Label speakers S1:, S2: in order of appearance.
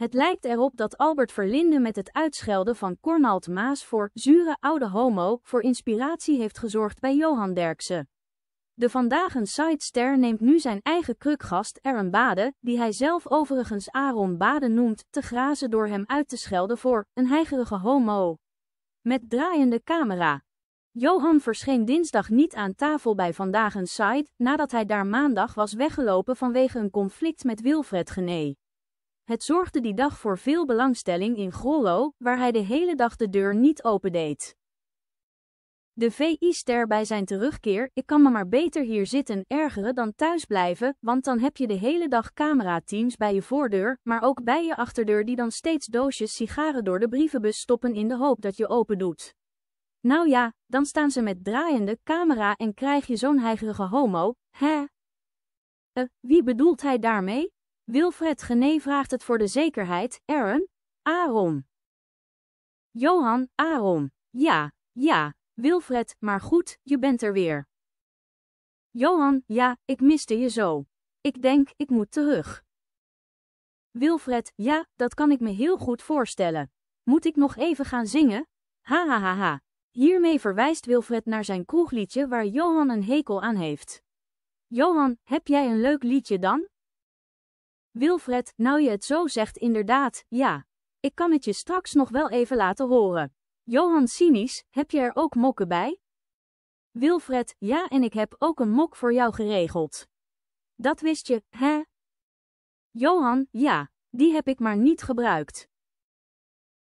S1: Het lijkt erop dat Albert Verlinde met het uitschelden van Cornald Maas voor zure oude homo voor inspiratie heeft gezorgd bij Johan Derksen. De vandaag een sidester neemt nu zijn eigen krukgast Aaron Bade, die hij zelf overigens Aaron Bade noemt, te grazen door hem uit te schelden voor een heigerige homo. Met draaiende camera. Johan verscheen dinsdag niet aan tafel bij Vandaag een nadat hij daar maandag was weggelopen vanwege een conflict met Wilfred Gené. Het zorgde die dag voor veel belangstelling in Grollo, waar hij de hele dag de deur niet opendeed. De VI-ster bij zijn terugkeer, ik kan me maar beter hier zitten ergeren dan thuis blijven, want dan heb je de hele dag camerateams bij je voordeur, maar ook bij je achterdeur die dan steeds doosjes sigaren door de brievenbus stoppen in de hoop dat je open doet. Nou ja, dan staan ze met draaiende camera en krijg je zo'n heigerige homo, hè? Eh, wie bedoelt hij daarmee? Wilfred Gené vraagt het voor de zekerheid, Aaron, Aaron. Johan, Aaron, ja, ja, Wilfred, maar goed, je bent er weer. Johan, ja, ik miste je zo. Ik denk, ik moet terug. Wilfred, ja, dat kan ik me heel goed voorstellen. Moet ik nog even gaan zingen? Ha ha ha ha. Hiermee verwijst Wilfred naar zijn kroegliedje waar Johan een hekel aan heeft. Johan, heb jij een leuk liedje dan? Wilfred, nou je het zo zegt inderdaad, ja. Ik kan het je straks nog wel even laten horen. Johan Cynisch, heb je er ook mokken bij? Wilfred, ja en ik heb ook een mok voor jou geregeld. Dat wist je, hè? Johan, ja, die heb ik maar niet gebruikt.